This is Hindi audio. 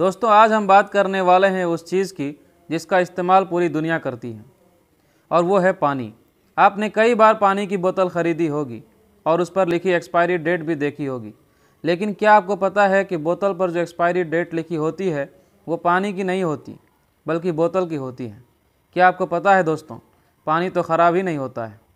दोस्तों आज हम बात करने वाले हैं उस चीज़ की जिसका इस्तेमाल पूरी दुनिया करती है और वो है पानी आपने कई बार पानी की बोतल ख़रीदी होगी और उस पर लिखी एक्सपायरी डेट भी देखी होगी लेकिन क्या आपको पता है कि बोतल पर जो एक्सपायरी डेट लिखी होती है वो पानी की नहीं होती बल्कि बोतल की होती है क्या आपको पता है दोस्तों पानी तो ख़राब ही नहीं होता है